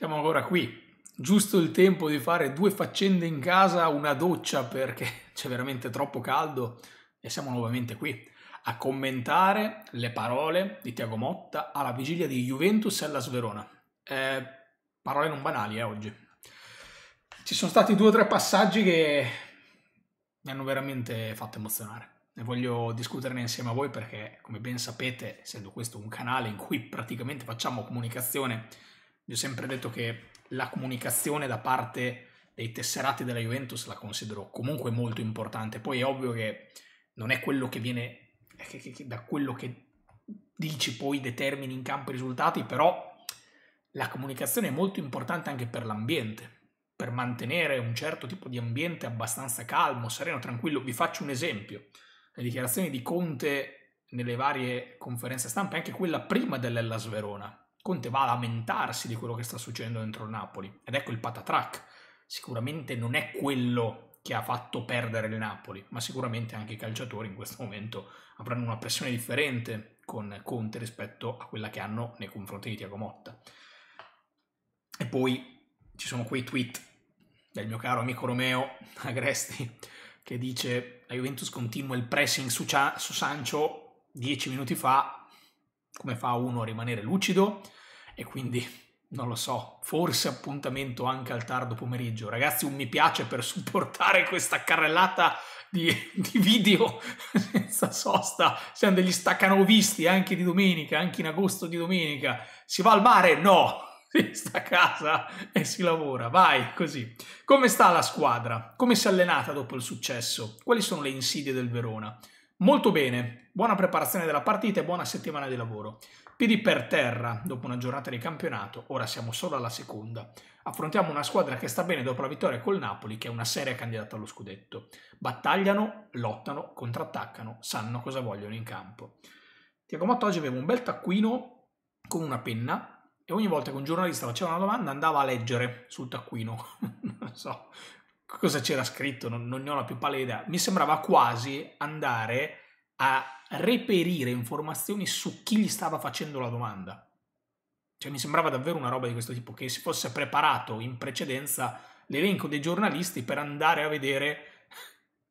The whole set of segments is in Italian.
Siamo ancora qui. Giusto il tempo di fare due faccende in casa, una doccia perché c'è veramente troppo caldo e siamo nuovamente qui a commentare le parole di Tiago Motta alla vigilia di Juventus e alla Sverona. Eh, parole non banali eh, oggi. Ci sono stati due o tre passaggi che mi hanno veramente fatto emozionare e voglio discuterne insieme a voi perché, come ben sapete, essendo questo un canale in cui praticamente facciamo comunicazione io ho sempre detto che la comunicazione da parte dei tesserati della Juventus la considero comunque molto importante. Poi è ovvio che non è quello che viene che, che, che, da quello che dici poi determini in campo i risultati, però la comunicazione è molto importante anche per l'ambiente, per mantenere un certo tipo di ambiente abbastanza calmo, sereno, tranquillo. Vi faccio un esempio. Le dichiarazioni di Conte nelle varie conferenze stampa, anche quella prima dell'Ellas Verona, Conte va a lamentarsi di quello che sta succedendo dentro il Napoli ed ecco il patatrack. Sicuramente non è quello che ha fatto perdere il Napoli, ma sicuramente anche i calciatori in questo momento avranno una pressione differente con Conte rispetto a quella che hanno nei confronti di Tiago Motta. E poi ci sono quei tweet del mio caro amico Romeo Agresti che dice la Juventus continua il pressing su, Cia- su Sancio dieci minuti fa come fa uno a rimanere lucido? E quindi, non lo so, forse appuntamento anche al tardo pomeriggio. Ragazzi, un mi piace per supportare questa carrellata di, di video senza sosta. Siamo degli staccanovisti anche di domenica, anche in agosto di domenica. Si va al mare? No! si sta a casa e si lavora, vai così. Come sta la squadra? Come si è allenata dopo il successo? Quali sono le insidie del Verona? Molto bene, buona preparazione della partita e buona settimana di lavoro. Piedi per terra dopo una giornata di campionato, ora siamo solo alla seconda. Affrontiamo una squadra che sta bene dopo la vittoria col Napoli, che è una seria candidata allo scudetto. Battagliano, lottano, contrattaccano, sanno cosa vogliono in campo. Tiago Motto oggi aveva un bel taccuino con una penna e ogni volta che un giornalista faceva una domanda andava a leggere sul taccuino. non so, cosa c'era scritto, non, non ne ho la più pallida idea. Mi sembrava quasi andare a reperire informazioni su chi gli stava facendo la domanda. Cioè mi sembrava davvero una roba di questo tipo, che si fosse preparato in precedenza l'elenco dei giornalisti per andare a vedere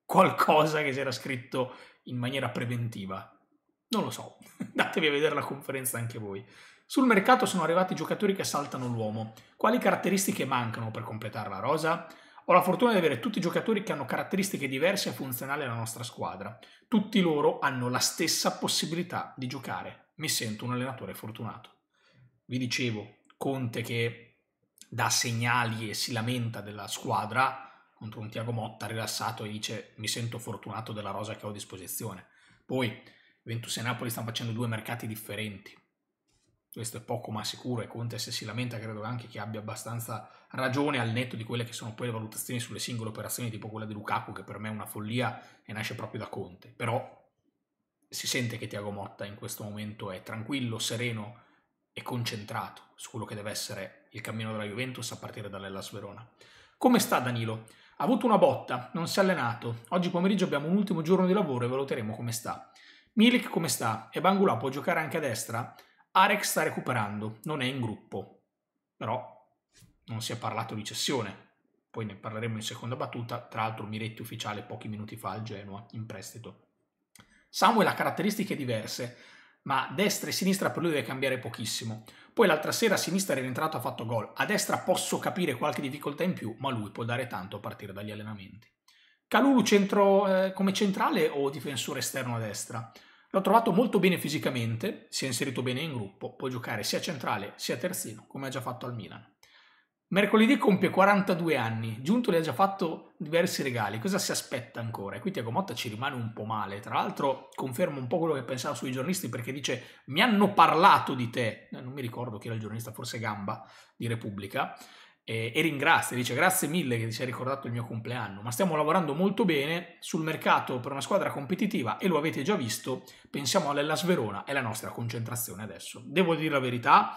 qualcosa che c'era scritto in maniera preventiva. Non lo so, datevi a vedere la conferenza anche voi. Sul mercato sono arrivati giocatori che saltano l'uomo. Quali caratteristiche mancano per completare la rosa? Ho la fortuna di avere tutti i giocatori che hanno caratteristiche diverse e funzionali alla nostra squadra. Tutti loro hanno la stessa possibilità di giocare. Mi sento un allenatore fortunato. Vi dicevo, Conte che dà segnali e si lamenta della squadra contro un Tiago Motta rilassato e dice mi sento fortunato della rosa che ho a disposizione. Poi Ventus e Napoli stanno facendo due mercati differenti questo è poco ma sicuro e Conte se si lamenta credo anche che abbia abbastanza ragione al netto di quelle che sono poi le valutazioni sulle singole operazioni tipo quella di Lukaku che per me è una follia e nasce proprio da Conte però si sente che Tiago Motta in questo momento è tranquillo, sereno e concentrato su quello che deve essere il cammino della Juventus a partire dall'Ellas Verona. Come sta Danilo? Ha avuto una botta, non si è allenato. Oggi pomeriggio abbiamo un ultimo giorno di lavoro e valuteremo come sta. Milik come sta? E Bangula può giocare anche a destra? Arex sta recuperando, non è in gruppo, però non si è parlato di cessione. Poi ne parleremo in seconda battuta, tra l'altro Miretti ufficiale pochi minuti fa al Genoa, in prestito. Samuel ha caratteristiche diverse, ma destra e sinistra per lui deve cambiare pochissimo. Poi l'altra sera a sinistra è rientrato ha fatto gol. A destra posso capire qualche difficoltà in più, ma lui può dare tanto a partire dagli allenamenti. Calulu centro, eh, come centrale o difensore esterno a destra? L'ho trovato molto bene fisicamente, si è inserito bene in gruppo, può giocare sia centrale sia terzino, come ha già fatto al Milan. Mercoledì compie 42 anni, Giunto le ha già fatto diversi regali, cosa si aspetta ancora? E qui Tiago Motta ci rimane un po' male, tra l'altro confermo un po' quello che pensavo sui giornalisti perché dice mi hanno parlato di te, non mi ricordo chi era il giornalista, forse Gamba di Repubblica, e, e ringrazia, dice grazie mille che ti sei ricordato il mio compleanno, ma stiamo lavorando molto bene sul mercato per una squadra competitiva e lo avete già visto, pensiamo all'Ellas Sverona, è la nostra concentrazione adesso. Devo dire la verità,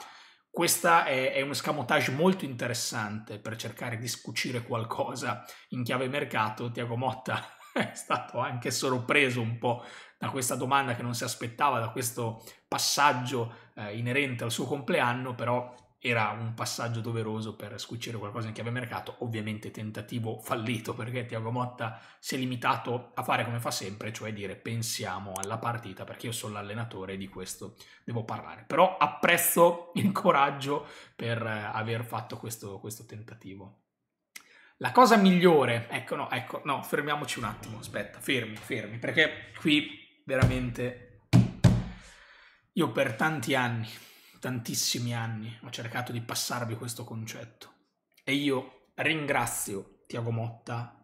questa è, è un escamotage molto interessante per cercare di scucire qualcosa in chiave mercato, Tiago Motta è stato anche sorpreso un po' da questa domanda che non si aspettava, da questo passaggio eh, inerente al suo compleanno, però era un passaggio doveroso per scucire qualcosa in chiave mercato, ovviamente tentativo fallito perché Tiago Motta si è limitato a fare come fa sempre, cioè dire pensiamo alla partita perché io sono l'allenatore e di questo devo parlare. Però apprezzo il coraggio per aver fatto questo, questo tentativo. La cosa migliore, ecco no, ecco no, fermiamoci un attimo, aspetta, fermi, fermi, perché qui veramente io per tanti anni tantissimi anni ho cercato di passarvi questo concetto e io ringrazio Tiago Motta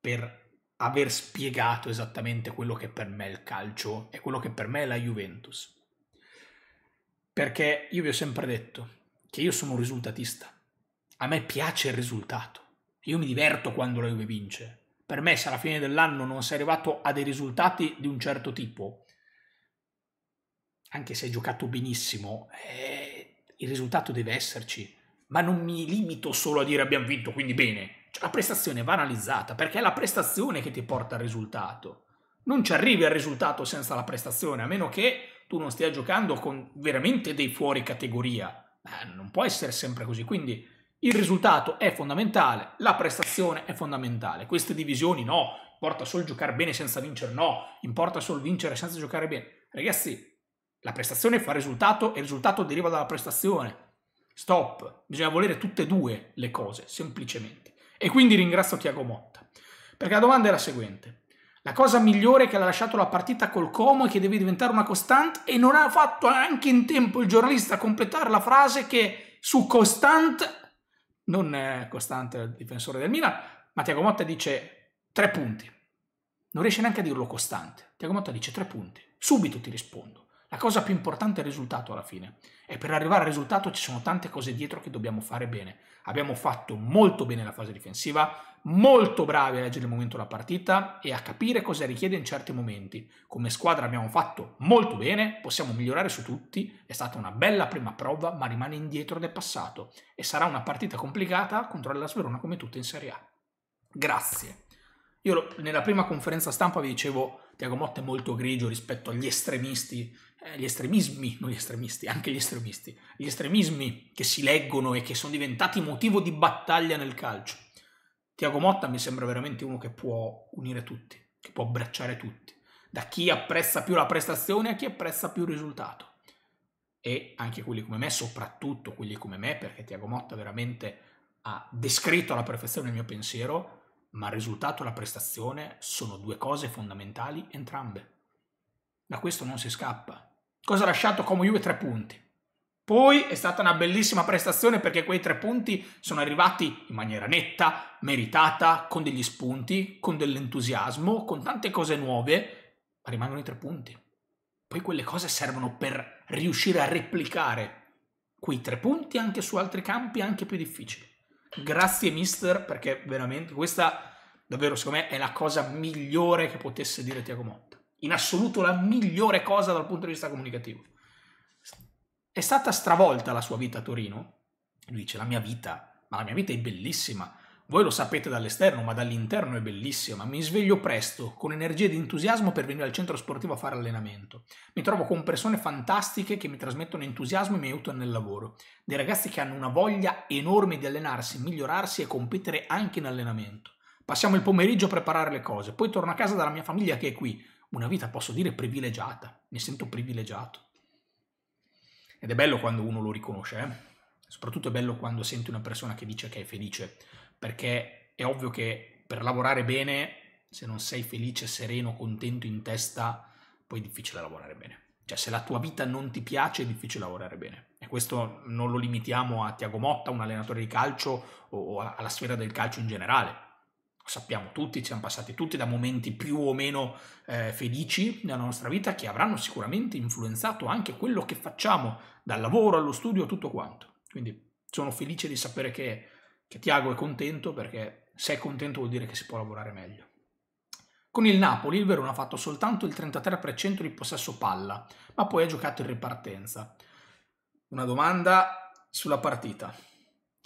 per aver spiegato esattamente quello che per me è il calcio e quello che per me è la Juventus. Perché io vi ho sempre detto che io sono un risultatista. A me piace il risultato. Io mi diverto quando la Juve vince. Per me se alla fine dell'anno non sei arrivato a dei risultati di un certo tipo, anche se hai giocato benissimo, eh, il risultato deve esserci. Ma non mi limito solo a dire abbiamo vinto, quindi bene. Cioè, la prestazione va analizzata perché è la prestazione che ti porta al risultato. Non ci arrivi al risultato senza la prestazione, a meno che tu non stia giocando con veramente dei fuori categoria. Eh, non può essere sempre così. Quindi il risultato è fondamentale, la prestazione è fondamentale. Queste divisioni no, importa solo giocare bene senza vincere, no, importa solo vincere senza giocare bene. Ragazzi, la prestazione fa risultato e il risultato deriva dalla prestazione. Stop, bisogna volere tutte e due le cose, semplicemente. E quindi ringrazio Tiago Motta, perché la domanda è la seguente. La cosa migliore che l'ha lasciato la partita col Como e che deve diventare una costante e non ha fatto anche in tempo il giornalista a completare la frase che su costante, non è eh, costante il difensore del Milan, ma Tiago Motta dice tre punti. Non riesce neanche a dirlo costante. Tiago Motta dice tre punti. Subito ti rispondo. La cosa più importante è il risultato alla fine. E per arrivare al risultato ci sono tante cose dietro che dobbiamo fare bene. Abbiamo fatto molto bene la fase difensiva, molto bravi a leggere il momento della partita e a capire cosa richiede in certi momenti. Come squadra abbiamo fatto molto bene, possiamo migliorare su tutti, è stata una bella prima prova ma rimane indietro del passato e sarà una partita complicata contro la Sverona come tutte in Serie A. Grazie. Io nella prima conferenza stampa vi dicevo Tiago Motta è molto grigio rispetto agli estremisti eh, gli estremismi, non gli estremisti, anche gli estremisti, gli estremismi che si leggono e che sono diventati motivo di battaglia nel calcio. Tiago Motta mi sembra veramente uno che può unire tutti, che può abbracciare tutti, da chi apprezza più la prestazione a chi apprezza più il risultato. E anche quelli come me, soprattutto quelli come me, perché Tiago Motta veramente ha descritto alla perfezione il mio pensiero, ma il risultato e la prestazione sono due cose fondamentali entrambe. Da questo non si scappa, cosa ha lasciato come Juve tre punti. Poi è stata una bellissima prestazione perché quei tre punti sono arrivati in maniera netta, meritata, con degli spunti, con dell'entusiasmo, con tante cose nuove, ma rimangono i tre punti. Poi quelle cose servono per riuscire a replicare quei tre punti anche su altri campi anche più difficili. Grazie mister perché veramente questa davvero secondo me è la cosa migliore che potesse dire Tiago Motta in assoluto la migliore cosa dal punto di vista comunicativo. È stata stravolta la sua vita a Torino. Lui dice: La mia vita, ma la mia vita è bellissima. Voi lo sapete dall'esterno, ma dall'interno è bellissima. Mi sveglio presto, con energia ed entusiasmo per venire al centro sportivo a fare allenamento. Mi trovo con persone fantastiche che mi trasmettono entusiasmo e mi aiutano nel lavoro. Dei ragazzi che hanno una voglia enorme di allenarsi, migliorarsi e competere anche in allenamento. Passiamo il pomeriggio a preparare le cose, poi torno a casa dalla mia famiglia che è qui una vita, posso dire, privilegiata, mi sento privilegiato. Ed è bello quando uno lo riconosce, eh? soprattutto è bello quando senti una persona che dice che è felice, perché è ovvio che per lavorare bene, se non sei felice, sereno, contento in testa, poi è difficile lavorare bene. Cioè se la tua vita non ti piace è difficile lavorare bene. E questo non lo limitiamo a Tiago Motta, un allenatore di calcio o alla sfera del calcio in generale sappiamo tutti, siamo passati tutti da momenti più o meno eh, felici nella nostra vita che avranno sicuramente influenzato anche quello che facciamo, dal lavoro allo studio, tutto quanto. Quindi sono felice di sapere che, che Tiago è contento perché se è contento vuol dire che si può lavorare meglio. Con il Napoli il Verona ha fatto soltanto il 33% di possesso palla, ma poi ha giocato in ripartenza. Una domanda sulla partita.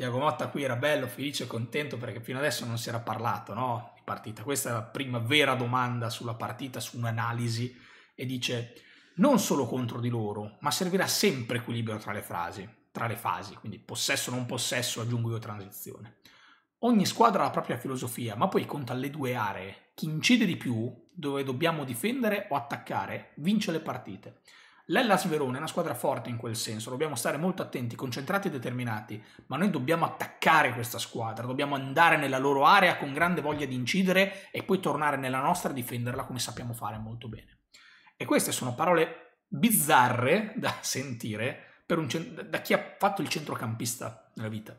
Tiago Motta qui era bello, felice e contento perché fino adesso non si era parlato no? di partita. Questa è la prima vera domanda sulla partita, su un'analisi e dice non solo contro di loro, ma servirà sempre equilibrio tra le, frasi, tra le fasi, quindi possesso non possesso, aggiungo io transizione. Ogni squadra ha la propria filosofia, ma poi conta le due aree. Chi incide di più, dove dobbiamo difendere o attaccare, vince le partite. L'Ellas Verona è una squadra forte in quel senso, dobbiamo stare molto attenti, concentrati e determinati, ma noi dobbiamo attaccare questa squadra, dobbiamo andare nella loro area con grande voglia di incidere e poi tornare nella nostra e difenderla come sappiamo fare molto bene. E queste sono parole bizzarre da sentire un, da chi ha fatto il centrocampista nella vita,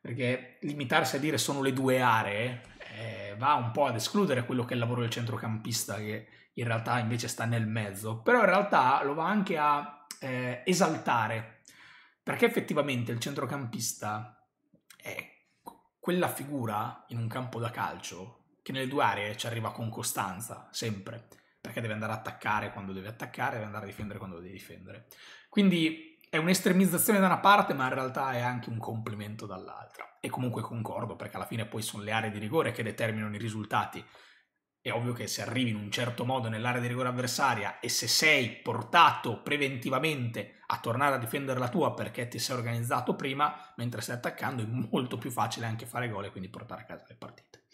perché limitarsi a dire sono le due aree eh, va un po' ad escludere quello che è il lavoro del centrocampista che in realtà invece sta nel mezzo, però in realtà lo va anche a eh, esaltare, perché effettivamente il centrocampista è quella figura in un campo da calcio che nelle due aree ci arriva con costanza, sempre, perché deve andare a attaccare quando deve attaccare, deve andare a difendere quando deve difendere. Quindi è un'estremizzazione da una parte, ma in realtà è anche un complimento dall'altra. E comunque concordo, perché alla fine poi sono le aree di rigore che determinano i risultati è ovvio che se arrivi in un certo modo nell'area di rigore avversaria e se sei portato preventivamente a tornare a difendere la tua perché ti sei organizzato prima, mentre stai attaccando è molto più facile anche fare gol e quindi portare a casa le partite.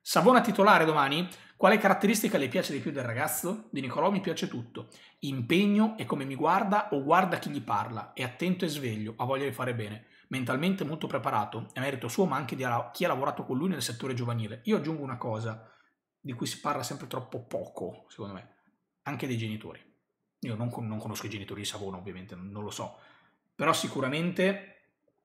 Savona titolare domani, quale caratteristica le piace di più del ragazzo? Di Nicolò mi piace tutto, impegno e come mi guarda o guarda chi gli parla, è attento e sveglio, ha voglia di fare bene, mentalmente molto preparato, è merito suo ma anche di chi ha lavorato con lui nel settore giovanile. Io aggiungo una cosa, di cui si parla sempre troppo poco, secondo me, anche dei genitori. Io non, non conosco i genitori di Savona, ovviamente, non, lo so, però sicuramente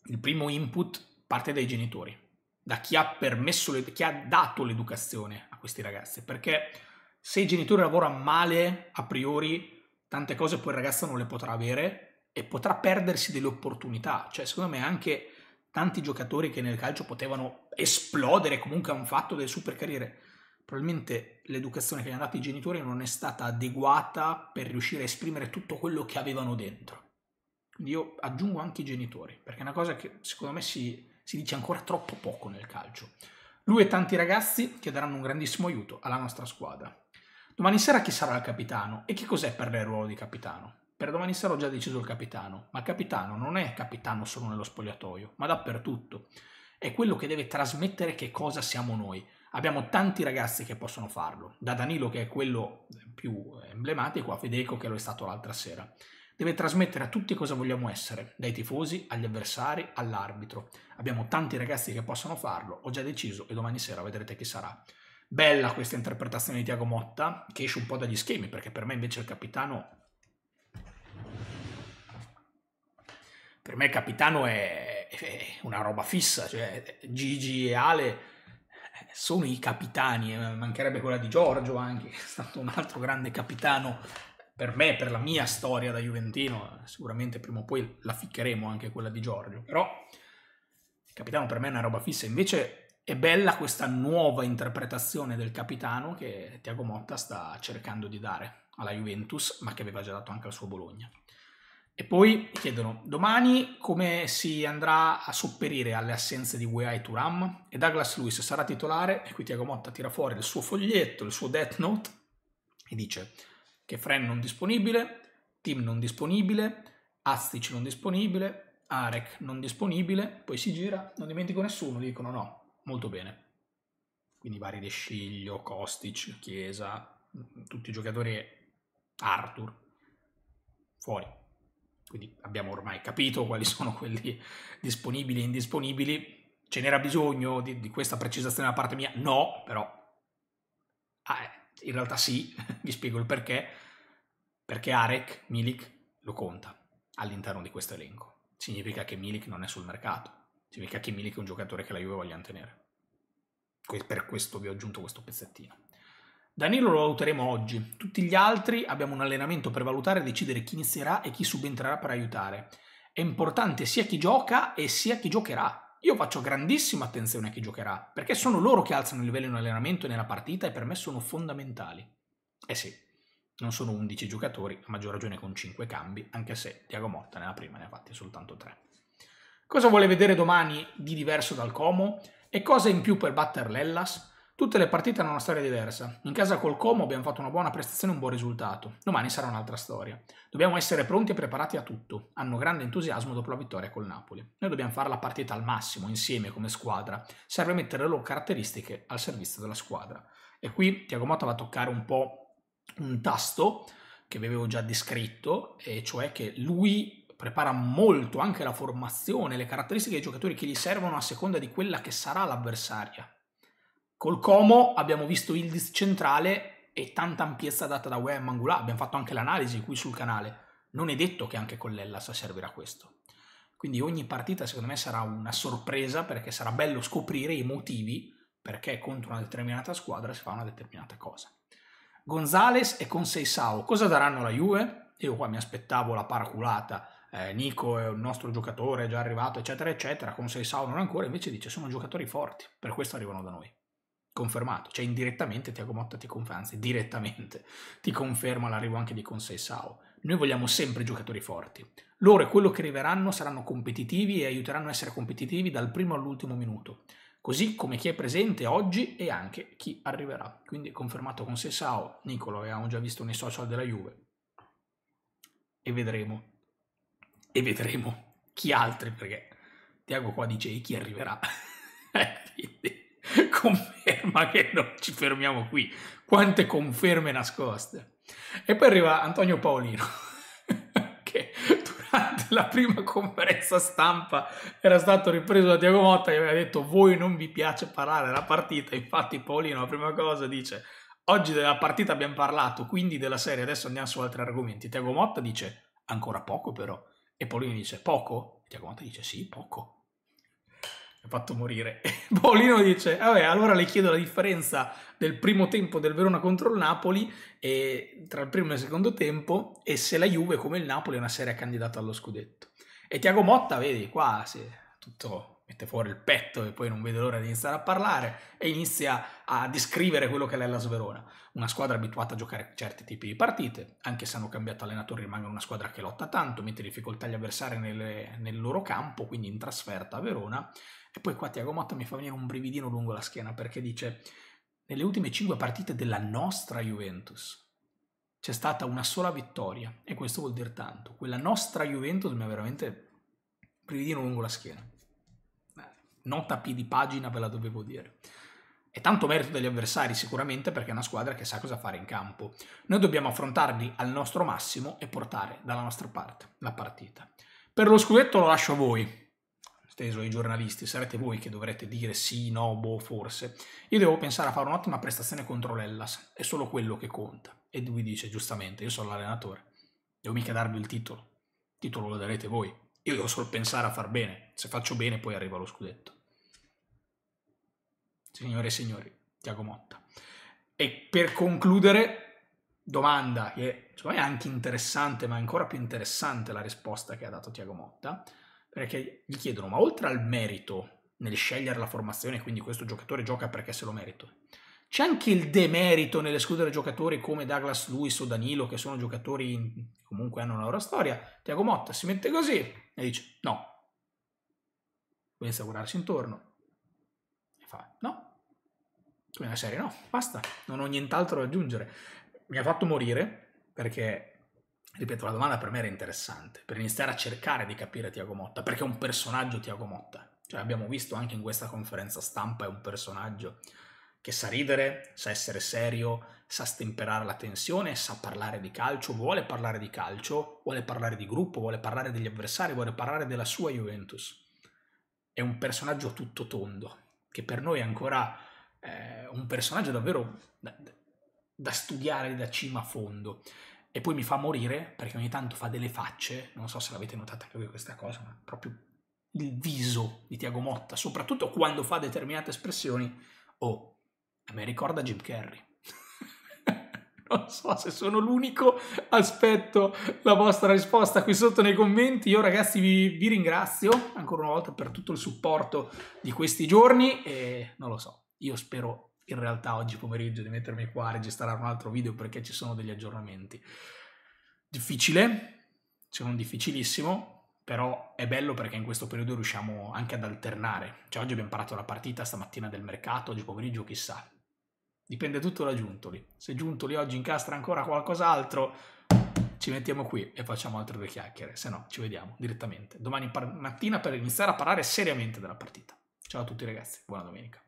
il primo input parte dai genitori, da chi ha permesso, chi ha dato l'educazione a questi ragazzi, perché se il genitore lavora male a priori, tante cose poi il ragazzo non le potrà avere e potrà perdersi delle opportunità. Cioè, secondo me anche tanti giocatori che nel calcio potevano esplodere comunque a un fatto delle super carriere probabilmente l'educazione che gli hanno dato i genitori non è stata adeguata per riuscire a esprimere tutto quello che avevano dentro. Quindi io aggiungo anche i genitori, perché è una cosa che secondo me si, si dice ancora troppo poco nel calcio. Lui e tanti ragazzi che daranno un grandissimo aiuto alla nostra squadra. Domani sera chi sarà il capitano e che cos'è per lei il ruolo di capitano? Per domani sera ho già deciso il capitano, ma il capitano non è capitano solo nello spogliatoio, ma dappertutto. È quello che deve trasmettere che cosa siamo noi. Abbiamo tanti ragazzi che possono farlo, da Danilo che è quello più emblematico a Federico che lo è stato l'altra sera. Deve trasmettere a tutti cosa vogliamo essere, dai tifosi agli avversari all'arbitro. Abbiamo tanti ragazzi che possono farlo, ho già deciso e domani sera vedrete chi sarà. Bella questa interpretazione di Tiago Motta, che esce un po' dagli schemi, perché per me invece il capitano... Per me il capitano è, è una roba fissa, cioè Gigi e Ale sono i capitani, eh, mancherebbe quella di Giorgio anche, che è stato un altro grande capitano per me, per la mia storia da Juventino, sicuramente prima o poi la ficcheremo anche quella di Giorgio, però il capitano per me è una roba fissa, invece è bella questa nuova interpretazione del capitano che Tiago Motta sta cercando di dare alla Juventus, ma che aveva già dato anche al suo Bologna. E poi chiedono, domani come si andrà a sopperire alle assenze di UEA e Turam? E Douglas Lewis sarà titolare? E qui Tiago Motta tira fuori il suo foglietto, il suo death note e dice che Fren non disponibile, Tim non disponibile, Astic non disponibile, Arek non disponibile, poi si gira, non dimentico nessuno, dicono no, molto bene. Quindi vari De Sciglio, Kostic, Chiesa, tutti i giocatori Arthur, fuori quindi abbiamo ormai capito quali sono quelli disponibili e indisponibili. Ce n'era bisogno di, di questa precisazione da parte mia? No, però ah, eh, in realtà sì, vi spiego il perché. Perché Arek Milik lo conta all'interno di questo elenco. Significa che Milik non è sul mercato, significa che Milik è un giocatore che la Juve voglia tenere. Per questo vi ho aggiunto questo pezzettino. Danilo lo valuteremo oggi, tutti gli altri abbiamo un allenamento per valutare e decidere chi inizierà e chi subentrerà per aiutare. È importante sia chi gioca e sia chi giocherà. Io faccio grandissima attenzione a chi giocherà, perché sono loro che alzano il livello in allenamento e nella partita e per me sono fondamentali. Eh sì, non sono 11 giocatori, a maggior ragione con 5 cambi, anche se Tiago Motta nella prima ne ha fatti soltanto 3. Cosa vuole vedere domani di diverso dal Como? E cosa in più per batter l'Ellas? Tutte le partite hanno una storia diversa. In casa col Como abbiamo fatto una buona prestazione e un buon risultato. Domani sarà un'altra storia. Dobbiamo essere pronti e preparati a tutto. Hanno grande entusiasmo dopo la vittoria col Napoli. Noi dobbiamo fare la partita al massimo, insieme, come squadra. Serve mettere le loro caratteristiche al servizio della squadra. E qui Tiago Motta va a toccare un po' un tasto che vi avevo già descritto, e cioè che lui prepara molto anche la formazione, le caratteristiche dei giocatori che gli servono a seconda di quella che sarà l'avversaria Col Como abbiamo visto Ildiz centrale e tanta ampiezza data da Wea e Mangula, abbiamo fatto anche l'analisi qui sul canale. Non è detto che anche con l'Ellas servirà questo. Quindi ogni partita secondo me sarà una sorpresa perché sarà bello scoprire i motivi perché contro una determinata squadra si fa una determinata cosa. Gonzales e con Seisao cosa daranno la Juve? Io qua mi aspettavo la paraculata, eh, Nico è un nostro giocatore, è già arrivato, eccetera, eccetera, con Seisao non ancora, invece dice sono giocatori forti, per questo arrivano da noi confermato, cioè indirettamente Tiago Motta ti conferma, anzi direttamente ti conferma l'arrivo anche di Consensao. Noi vogliamo sempre giocatori forti. Loro e quello che arriveranno saranno competitivi e aiuteranno a essere competitivi dal primo all'ultimo minuto, così come chi è presente oggi e anche chi arriverà. Quindi confermato con Sessao, Nicolo, avevamo già visto nei social della Juve. E vedremo. E vedremo chi altri, perché Tiago qua dice chi arriverà. Quindi, commenti ma che non ci fermiamo qui. Quante conferme nascoste. E poi arriva Antonio Paolino, che durante la prima conferenza stampa era stato ripreso da Diego Motta e aveva detto voi non vi piace parlare della partita. Infatti Paolino la prima cosa dice oggi della partita abbiamo parlato, quindi della serie, adesso andiamo su altri argomenti. Diego Motta dice ancora poco però. E Paolino dice poco? E Diego Motta dice sì, poco ha fatto morire. Paolino dice, vabbè, allora le chiedo la differenza del primo tempo del Verona contro il Napoli e, tra il primo e il secondo tempo e se la Juve, come il Napoli, è una serie candidata allo scudetto. E Tiago Motta, vedi, qua si tutto mette fuori il petto e poi non vede l'ora di iniziare a parlare e inizia a descrivere quello che è la Sverona. Una squadra abituata a giocare certi tipi di partite, anche se hanno cambiato allenatore rimangono una squadra che lotta tanto, mette difficoltà gli avversari nelle, nel loro campo, quindi in trasferta a Verona e poi qua Tiago Motta mi fa venire un brividino lungo la schiena perché dice nelle ultime 5 partite della nostra Juventus c'è stata una sola vittoria e questo vuol dire tanto. Quella nostra Juventus mi ha veramente brividino lungo la schiena. Eh, nota P di pagina ve la dovevo dire. È tanto merito degli avversari sicuramente perché è una squadra che sa cosa fare in campo. Noi dobbiamo affrontarli al nostro massimo e portare dalla nostra parte la partita. Per lo scudetto lo lascio a voi, atteso i giornalisti, sarete voi che dovrete dire sì, no, boh, forse. Io devo pensare a fare un'ottima prestazione contro l'Ellas, è solo quello che conta. E lui dice giustamente, io sono l'allenatore, devo mica darvi il titolo, il titolo lo darete voi. Io devo solo pensare a far bene, se faccio bene poi arriva lo scudetto. Signore e signori, Tiago Motta. E per concludere, domanda che è, cioè, è anche interessante, ma è ancora più interessante la risposta che ha dato Tiago Motta, perché gli chiedono, ma oltre al merito nel scegliere la formazione, quindi questo giocatore gioca perché se lo merito, c'è anche il demerito nell'escludere giocatori come Douglas Lewis o Danilo, che sono giocatori che comunque hanno una loro storia. Tiago Motta si mette così e dice no. Comincia a guardarsi intorno e fa no. Come una serie, no, basta, non ho nient'altro da aggiungere. Mi ha fatto morire perché ripeto, la domanda per me era interessante, per iniziare a cercare di capire Tiago Motta, perché è un personaggio Tiago Motta. Cioè abbiamo visto anche in questa conferenza stampa, è un personaggio che sa ridere, sa essere serio, sa stemperare la tensione, sa parlare di calcio, vuole parlare di calcio, vuole parlare di gruppo, vuole parlare degli avversari, vuole parlare della sua Juventus. È un personaggio tutto tondo, che per noi è ancora eh, un personaggio davvero da, da studiare da cima a fondo e poi mi fa morire perché ogni tanto fa delle facce, non so se l'avete notata anche voi questa cosa, ma proprio il viso di Tiago Motta, soprattutto quando fa determinate espressioni, oh, mi ricorda Jim Carrey. non so se sono l'unico, aspetto la vostra risposta qui sotto nei commenti. Io ragazzi vi, vi ringrazio ancora una volta per tutto il supporto di questi giorni e non lo so, io spero in realtà oggi pomeriggio di mettermi qua a registrare un altro video perché ci sono degli aggiornamenti. Difficile, se non difficilissimo, però è bello perché in questo periodo riusciamo anche ad alternare. Cioè oggi abbiamo imparato la partita, stamattina del mercato, oggi pomeriggio chissà. Dipende tutto da Giuntoli. Se Giuntoli oggi incastra ancora qualcos'altro, ci mettiamo qui e facciamo altre due chiacchiere, se no ci vediamo direttamente domani mattina per iniziare a parlare seriamente della partita. Ciao a tutti ragazzi, buona domenica.